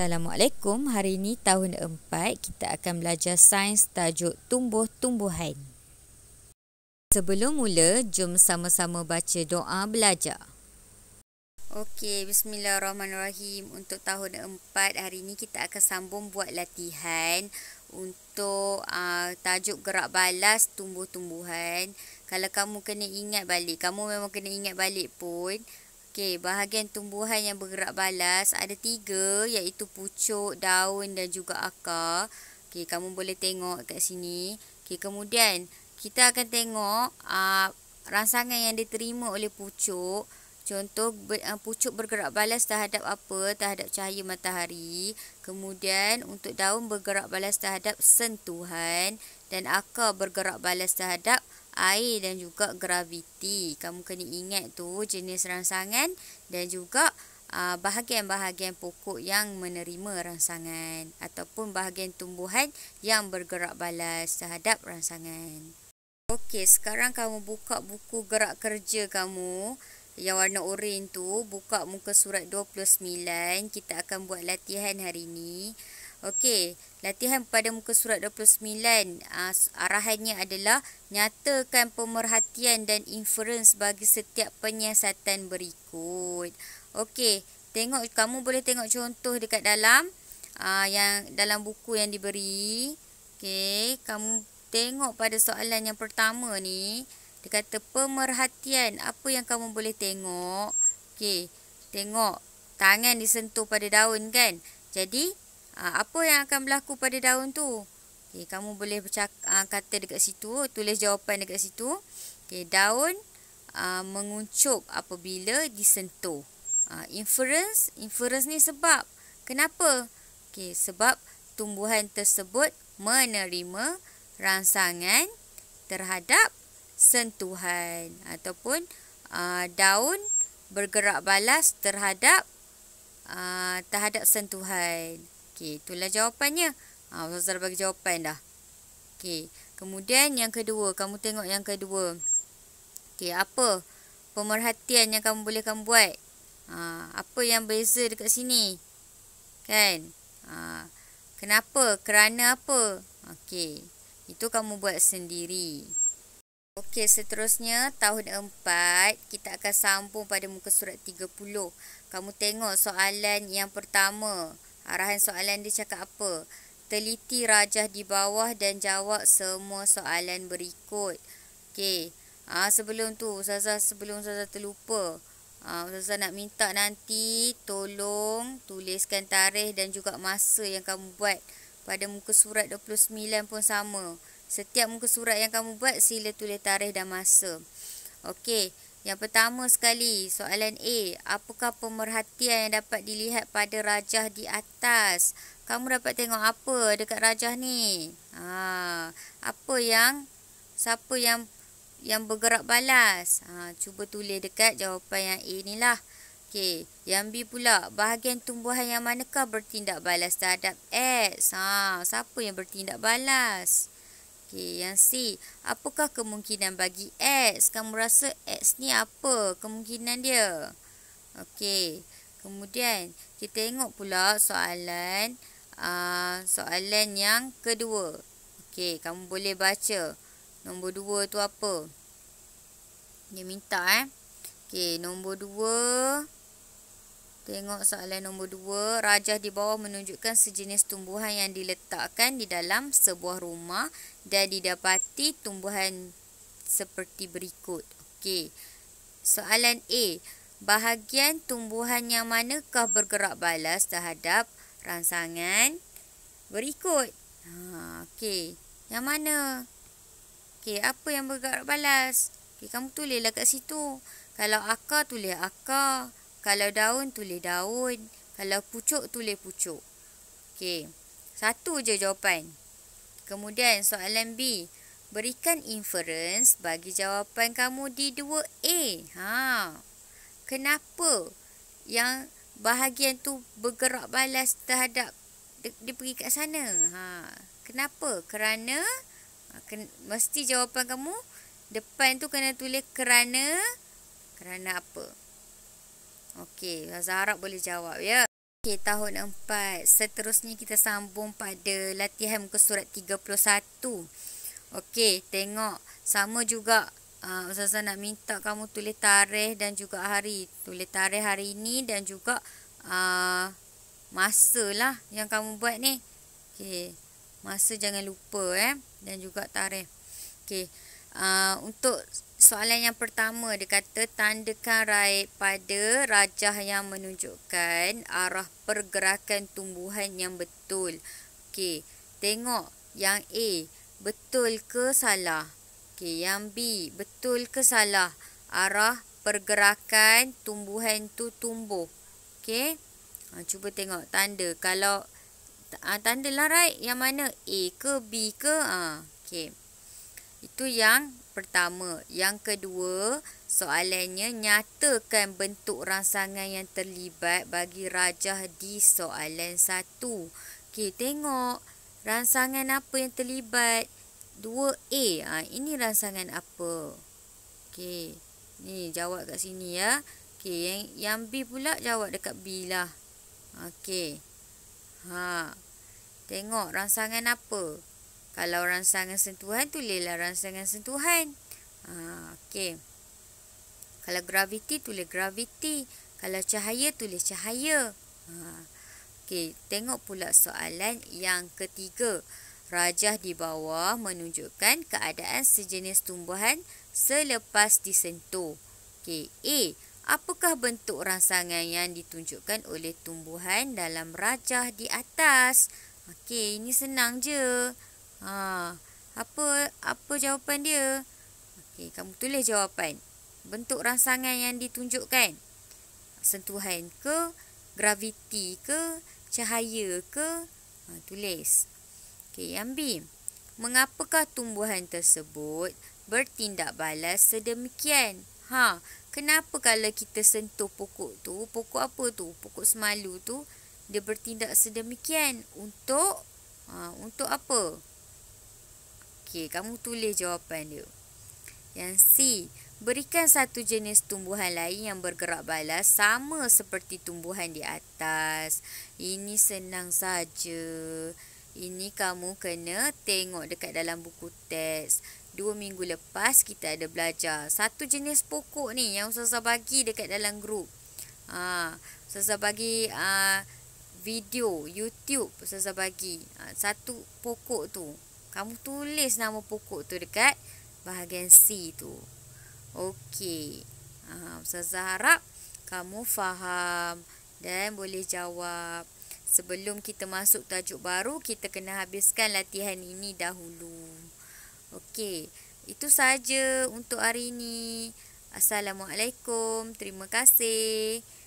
Assalamualaikum. Hari ini tahun 4, kita akan belajar sains tajuk tumbuh-tumbuhan. Sebelum mula, jom sama-sama baca doa belajar. Okey, bismillahirrahmanirrahim. Untuk tahun 4, hari ini kita akan sambung buat latihan untuk uh, tajuk gerak balas tumbuh-tumbuhan. Kalau kamu kena ingat balik, kamu memang kena ingat balik pun, Okey, bahagian tumbuhan yang bergerak balas ada tiga iaitu pucuk, daun dan juga akar. Okey, kamu boleh tengok kat sini. Okey, kemudian kita akan tengok uh, rangsangan yang diterima oleh pucuk. Contoh ah, pucuk bergerak balas terhadap apa? Terhadap cahaya matahari. Kemudian untuk daun bergerak balas terhadap sentuhan. Dan akar bergerak balas terhadap matahari air dan juga graviti. Kamu kena ingat tu jenis rangsangan dan juga ah, bahagian-bahagian pokok yang menerima rangsangan ataupun bahagian tumbuhan yang bergerak balas terhadap rangsangan. Okey, sekarang kamu buka buku gerak kerja kamu yang warna oranye tu, buka muka surat 29. Kita akan buat latihan hari ini. Okey, latihan pada muka surat 29. Ah, arahannya adalah nyatakan pemerhatian dan inference bagi setiap penyiasatan berikut. Okey, tengok kamu boleh tengok contoh dekat dalam aa, ah, yang dalam buku yang diberi. Okey, kamu tengok pada soalan yang pertama ni, dia kata pemerhatian, apa yang kamu boleh tengok? Okey, tengok tangan disentuh pada daun kan? Jadi, Ah, apa yang akan berlaku pada daun tu? Okay, kamu boleh bercakap, uh, kata dekat situ, tulis jawapan dekat situ. Okay, daun uh, ah, menguncup apabila disentuh. Uh, inference, inference ni sebab. Kenapa? Okay, sebab tumbuhan tersebut menerima rangsangan terhadap sentuhan. Ataupun uh, daun bergerak balas terhadap uh, terhadap sentuhan. Okey, itulah jawapannya. Ha, Ustazah dah bagi jawapan dah. Okey, kemudian yang kedua. Kamu tengok yang kedua. Okey, apa pemerhatian yang kamu boleh kamu buat? Ha, apa yang beza dekat sini? Kan? Ha, kenapa? Kerana apa? Okey, itu kamu buat sendiri. Okey, seterusnya tahun 4 kita akan sambung pada muka surat 30. Kamu tengok soalan yang pertama. Arahan ah, soalan dia cakap apa? Teliti rajah di bawah dan jawab semua soalan berikut. Okey. Ah ha, sebelum tu Ustazah sebelum Ustazah terlupa. Ah ha, Ustazah nak minta nanti tolong tuliskan tarikh dan juga masa yang kamu buat pada muka surat 29 pun sama. Setiap muka surat yang kamu buat sila tulis tarikh dan masa. Okey. Yang pertama sekali, soalan A, apakah pemerhatian yang dapat dilihat pada rajah di atas? Kamu dapat tengok apa dekat rajah ni? Ha, apa yang siapa yang yang bergerak balas? Ha, cuba tulis dekat jawapan yang A ni lah. Okey, yang B pula, bahagian tumbuhan yang manakah bertindak balas terhadap X? Ha, siapa yang bertindak balas? Okey, yang C. Apakah kemungkinan bagi X? Kamu rasa X ni apa kemungkinan dia? Okey. Kemudian, kita tengok pula soalan uh, soalan yang kedua. Okey, kamu boleh baca nombor dua tu apa. Dia minta eh. Okey, nombor dua. Tengok soalan nombor dua, Rajah di bawah menunjukkan sejenis tumbuhan yang diletakkan di dalam sebuah rumah dan didapati tumbuhan seperti berikut. Okey. Soalan A. Bahagian tumbuhan yang manakah bergerak balas terhadap rangsangan berikut? Ha, okey. Yang mana? Okey, apa yang bergerak balas? Okey, kamu tulislah kat situ. Kalau akar, tulis akar. Kalau daun, tulis daun. Kalau pucuk, tulis pucuk. okay Satu je jawapan. Kemudian soalan B. Berikan inference bagi jawapan kamu di 2A. Ha. Kenapa yang bahagian tu bergerak balas terhadap dia pergi kat sana? Ha. Kenapa? Kerana ha, ken, mesti jawapan kamu depan tu kena tulis kerana kerana apa? Okey, harap boleh jawab ya. Okey, tahun 4. Seterusnya kita sambung pada latihan muka surat 31. Okey, tengok sama juga uh, Ustazah nak minta kamu tulis tarikh dan juga hari. Tulis tarikh hari ini dan juga uh, masa lah yang kamu buat ni. Okey, masa jangan lupa eh dan juga tarikh. Okey. Ah, untuk soalan yang pertama dia kata tandakan raib pada rajah yang menunjukkan arah pergerakan tumbuhan yang betul. Okey, tengok yang A betul ke salah? Okey, yang B betul ke salah arah pergerakan tumbuhan tu tumbuh. Okey. Ha, cuba tengok tanda. Kalau ha, tanda lah right yang mana A ke B ke? Ah, ha, okey. Itu yang pertama. Yang kedua, soalannya nyatakan bentuk rangsangan yang terlibat bagi rajah di soalan satu. Okey, tengok rangsangan apa yang terlibat. 2A. Ha, ini rangsangan apa? Okey. Ni jawab kat sini ya. Okey, yang, yang B pula jawab dekat B lah. Okey. Ha. Tengok rangsangan apa? Kalau rangsangan sentuhan, tulislah rangsangan sentuhan. Ha, okay. Kalau graviti, tulis graviti. Kalau cahaya, tulis cahaya. Ha, okay. Tengok pula soalan yang ketiga. Rajah di bawah menunjukkan keadaan sejenis tumbuhan selepas disentuh. Okay. A. Apakah bentuk rangsangan yang ditunjukkan oleh tumbuhan dalam rajah di atas? Okey, ini senang je. Ha, apa apa jawapan dia? Okey, kamu tulis jawapan. Bentuk rangsangan yang ditunjukkan. Sentuhan ke, graviti ke, cahaya ke? Ha, tulis. Okey, yang B. Mengapakah tumbuhan tersebut bertindak balas sedemikian? Ha, kenapa kalau kita sentuh pokok tu, pokok apa tu? Pokok semalu tu dia bertindak sedemikian untuk ha, untuk apa? Okey, kamu tulis jawapan dia. Yang C, berikan satu jenis tumbuhan lain yang bergerak balas sama seperti tumbuhan di atas. Ini senang saja. Ini kamu kena tengok dekat dalam buku teks. Dua minggu lepas kita ada belajar satu jenis pokok ni yang Ustazah bagi dekat dalam grup. Ha, Ustazah bagi uh, video YouTube Ustazah bagi uh, satu pokok tu. Kamu tulis nama pokok tu dekat bahagian C tu. Okey. Ah, Ustazah harap kamu faham dan boleh jawab. Sebelum kita masuk tajuk baru, kita kena habiskan latihan ini dahulu. Okey. Itu saja untuk hari ini. Assalamualaikum. Terima kasih.